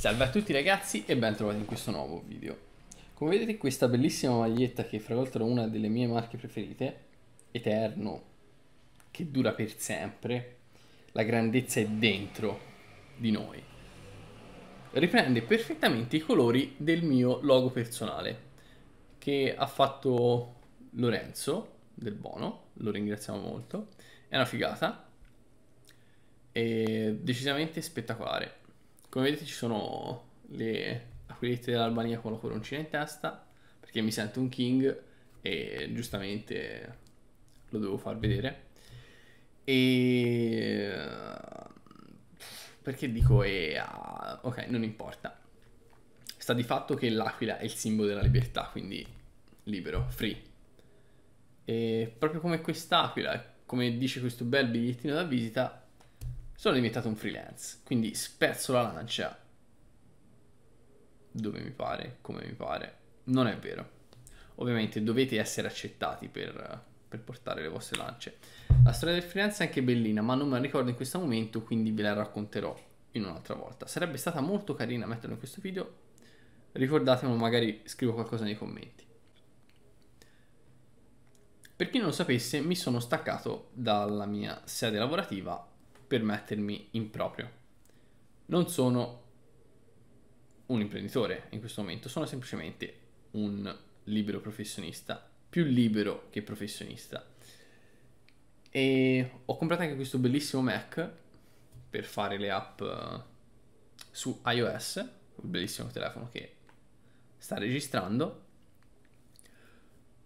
Salve a tutti ragazzi e ben trovati in questo nuovo video. Come vedete questa bellissima maglietta che fra l'altro è una delle mie marche preferite, Eterno, che dura per sempre, la grandezza è dentro di noi. Riprende perfettamente i colori del mio logo personale che ha fatto Lorenzo del Bono, lo ringraziamo molto, è una figata, è decisamente spettacolare come vedete ci sono le aquilette dell'Albania con la coroncina in testa, perché mi sento un king e giustamente lo devo far vedere. E eh, perché dico e ah, ok, non importa. Sta di fatto che l'aquila è il simbolo della libertà, quindi libero, free. E proprio come quest'aquila, come dice questo bel bigliettino da visita, sono diventato un freelance, quindi spezzo la lancia dove mi pare, come mi pare. Non è vero. Ovviamente dovete essere accettati per, per portare le vostre lance. La storia del freelance è anche bellina, ma non me la ricordo in questo momento, quindi ve la racconterò in un'altra volta. Sarebbe stata molto carina metterlo in questo video. Ricordatemelo, magari scrivo qualcosa nei commenti. Per chi non lo sapesse, mi sono staccato dalla mia sede lavorativa per mettermi in proprio. Non sono un imprenditore in questo momento, sono semplicemente un libero professionista, più libero che professionista. E ho comprato anche questo bellissimo Mac per fare le app eh, su iOS, un bellissimo telefono che sta registrando.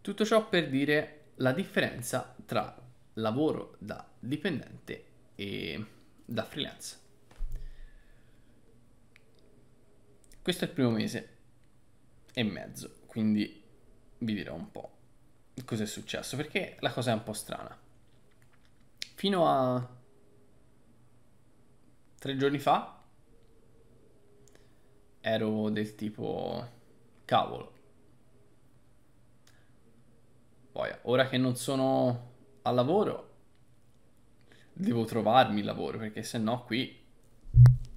Tutto ciò per dire la differenza tra lavoro da dipendente e da freelance. Questo è il primo mese e mezzo, quindi vi dirò un po' cosa è successo, perché la cosa è un po' strana. Fino a tre giorni fa ero del tipo cavolo. Poi, ora che non sono al lavoro, devo trovarmi il lavoro perché se no qui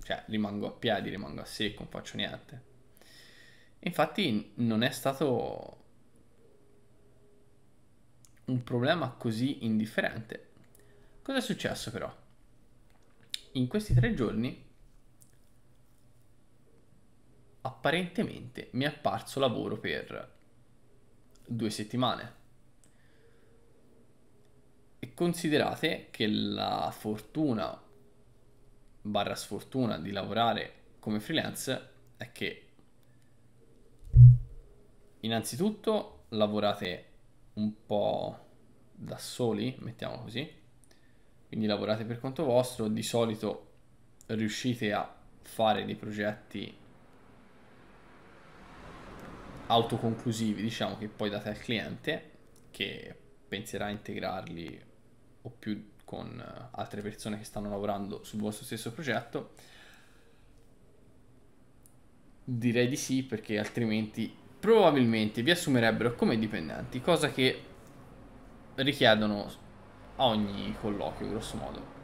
cioè, rimango a piedi, rimango a secco, non faccio niente. Infatti non è stato un problema così indifferente. Cosa è successo però? In questi tre giorni apparentemente mi è apparso lavoro per due settimane. E considerate che la fortuna barra sfortuna di lavorare come freelance è che innanzitutto lavorate un po' da soli, mettiamo così, quindi lavorate per conto vostro, di solito riuscite a fare dei progetti autoconclusivi, diciamo che poi date al cliente che penserà a integrarli o più con eh, altre persone che stanno lavorando sul vostro stesso progetto? Direi di sì perché altrimenti probabilmente vi assumerebbero come dipendenti, cosa che richiedono a ogni colloquio grosso modo.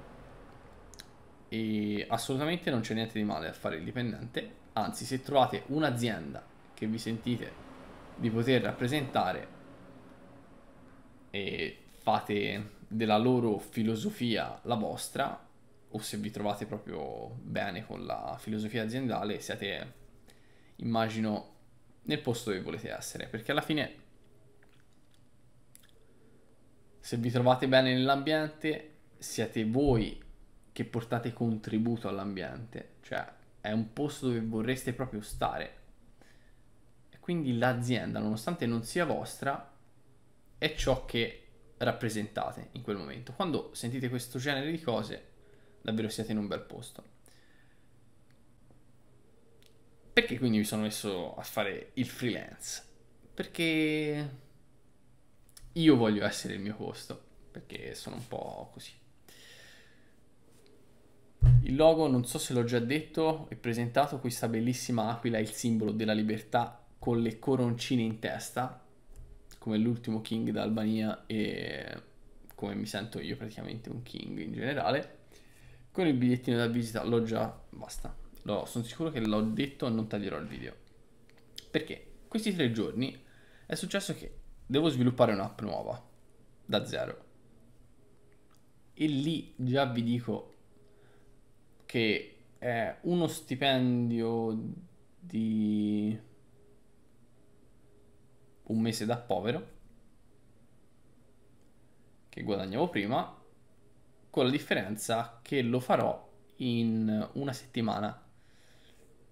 E assolutamente non c'è niente di male a fare il dipendente, anzi se trovate un'azienda che vi sentite di poter rappresentare e fate della loro filosofia la vostra, o se vi trovate proprio bene con la filosofia aziendale, siate, immagino, nel posto dove volete essere, perché alla fine se vi trovate bene nell'ambiente, siete voi che portate contributo all'ambiente, cioè è un posto dove vorreste proprio stare. quindi l'azienda, nonostante non sia vostra, è ciò che rappresentate in quel momento. Quando sentite questo genere di cose, davvero siete in un bel posto. Perché quindi mi sono messo a fare il freelance? Perché io voglio essere il mio posto, perché sono un po' così. Il logo, non so se l'ho già detto e presentato, questa bellissima aquila il simbolo della libertà con le coroncine in testa, come l'ultimo king d'Albania e come mi sento io praticamente un king in generale. Con il bigliettino da visita l'ho già, basta, no, sono sicuro che l'ho detto e non taglierò il video. Perché questi tre giorni è successo che devo sviluppare un'app nuova, da zero. E lì già vi dico che è uno stipendio di un mese da povero che guadagnavo prima con la differenza che lo farò in una settimana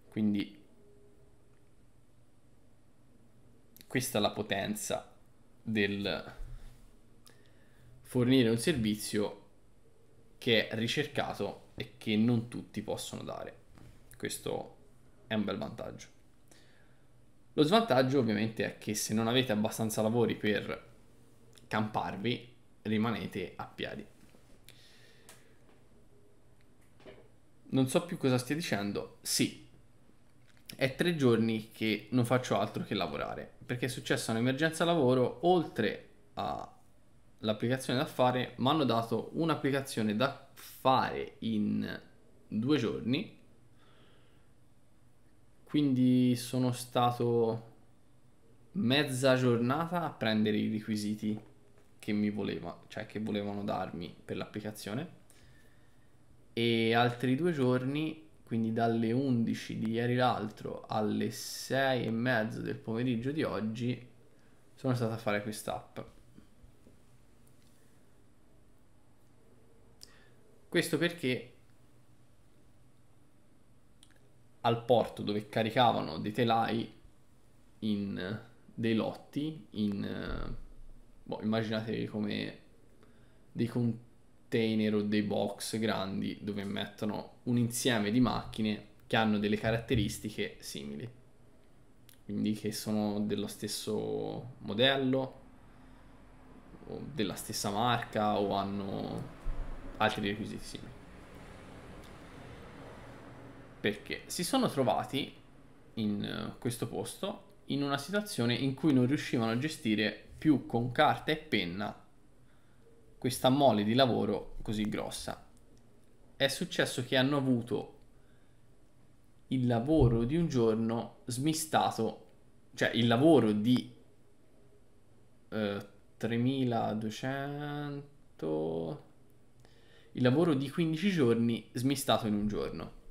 quindi questa è la potenza del fornire un servizio che è ricercato e che non tutti possono dare questo è un bel vantaggio lo svantaggio ovviamente è che se non avete abbastanza lavori per camparvi, rimanete a piedi. Non so più cosa stia dicendo. Sì, è tre giorni che non faccio altro che lavorare, perché è successa un'emergenza lavoro, oltre all'applicazione da fare, mi hanno dato un'applicazione da fare in due giorni quindi sono stato mezza giornata a prendere i requisiti che mi voleva, cioè che volevano darmi per l'applicazione e altri due giorni, quindi dalle 11 di ieri l'altro alle 6 e mezzo del pomeriggio di oggi, sono stato a fare quest'app. Questo perché al porto dove caricavano dei telai in dei lotti, in, eh, boh, immaginatevi come dei container o dei box grandi dove mettono un insieme di macchine che hanno delle caratteristiche simili, quindi che sono dello stesso modello, o della stessa marca o hanno altri requisiti simili perché si sono trovati in eh, questo posto in una situazione in cui non riuscivano a gestire più con carta e penna questa mole di lavoro così grossa. È successo che hanno avuto il lavoro di un giorno smistato, cioè il lavoro di eh, 3200 il lavoro di 15 giorni smistato in un giorno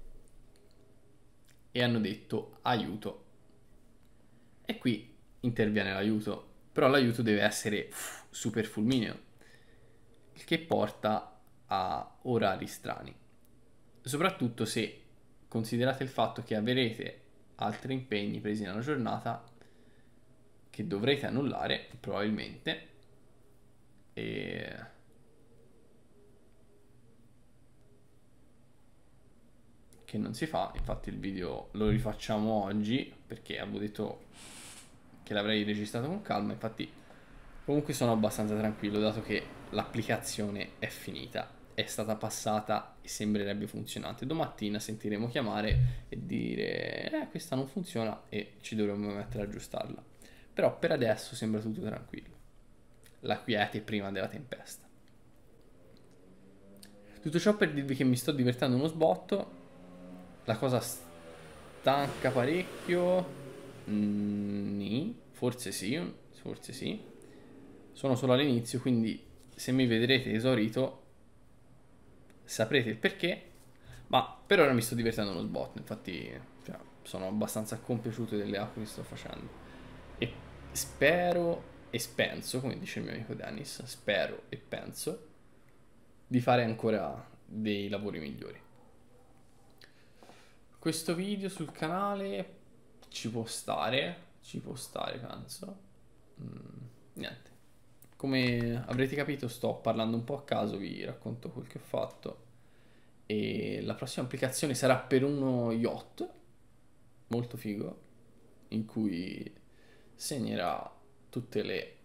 e hanno detto aiuto. E qui interviene l'aiuto, però l'aiuto deve essere super fulmineo, il che porta a orari strani. Soprattutto se considerate il fatto che avrete altri impegni presi nella giornata che dovrete annullare probabilmente e che non si fa, infatti il video lo rifacciamo oggi perché avevo detto che l'avrei registrato con calma, infatti comunque sono abbastanza tranquillo dato che l'applicazione è finita è stata passata e sembrerebbe funzionante. Domattina sentiremo chiamare e dire eh, questa non funziona e ci dovremmo mettere ad aggiustarla. Però per adesso sembra tutto tranquillo. La quiete prima della tempesta. Tutto ciò per dirvi che mi sto divertendo uno sbotto la cosa stanca parecchio? Mm, forse sì, forse sì. Sono solo all'inizio, quindi se mi vedrete esaurito saprete il perché. Ma per ora mi sto divertendo uno sbot, infatti cioè, sono abbastanza compiaciuto delle app che sto facendo. E spero e penso, come dice il mio amico Dennis, spero e penso di fare ancora dei lavori migliori questo video sul canale ci può stare, ci può stare penso. Mm, niente. Come avrete capito sto parlando un po' a caso, vi racconto quel che ho fatto. E la prossima applicazione sarà per uno yacht, molto figo, in cui segnerà tutte le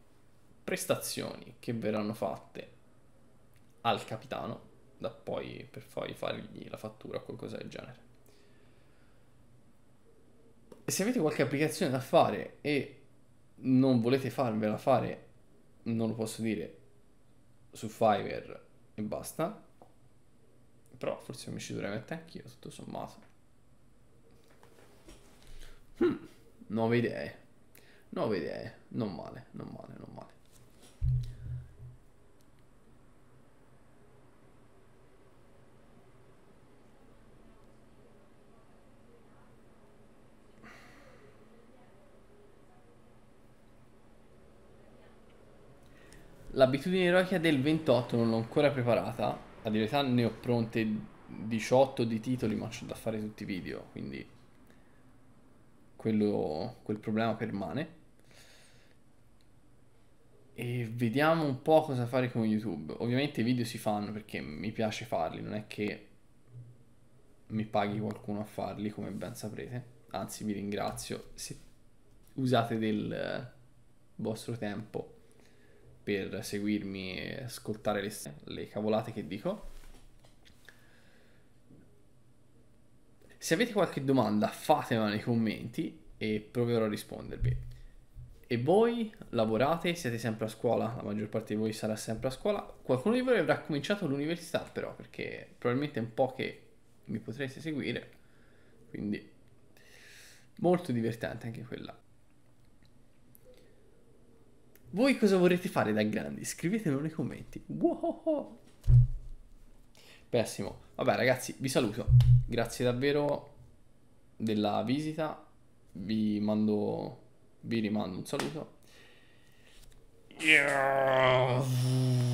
prestazioni che verranno fatte al capitano da poi per poi fargli la fattura o qualcosa del genere se avete qualche applicazione da fare e non volete farvela fare, non lo posso dire, su Fiverr e basta, però forse mi ci dovrei mettere anch'io, tutto sommato. Hmm, nuove idee, nuove idee, non male, non male, non male. l'abitudine eroica del 28 non l'ho ancora preparata. A dire verità ne ho pronte 18 di titoli, ma c'ho da fare tutti i video, quindi quello, quel problema permane. E vediamo un po' cosa fare con YouTube. Ovviamente i video si fanno perché mi piace farli, non è che mi paghi qualcuno a farli, come ben saprete. Anzi, vi ringrazio se usate del eh, vostro tempo per seguirmi e ascoltare le, le cavolate che dico. Se avete qualche domanda fatemela nei commenti e proverò a rispondervi. E voi lavorate, siete sempre a scuola, la maggior parte di voi sarà sempre a scuola. Qualcuno di voi avrà cominciato l'università però, perché probabilmente è un po' che mi potreste seguire. Quindi molto divertente anche quella. Voi cosa vorrete fare da grandi? Scrivetelo nei commenti. Wow. Pessimo. Vabbè ragazzi, vi saluto. Grazie davvero della visita. Vi mando vi rimando un saluto. Yeah.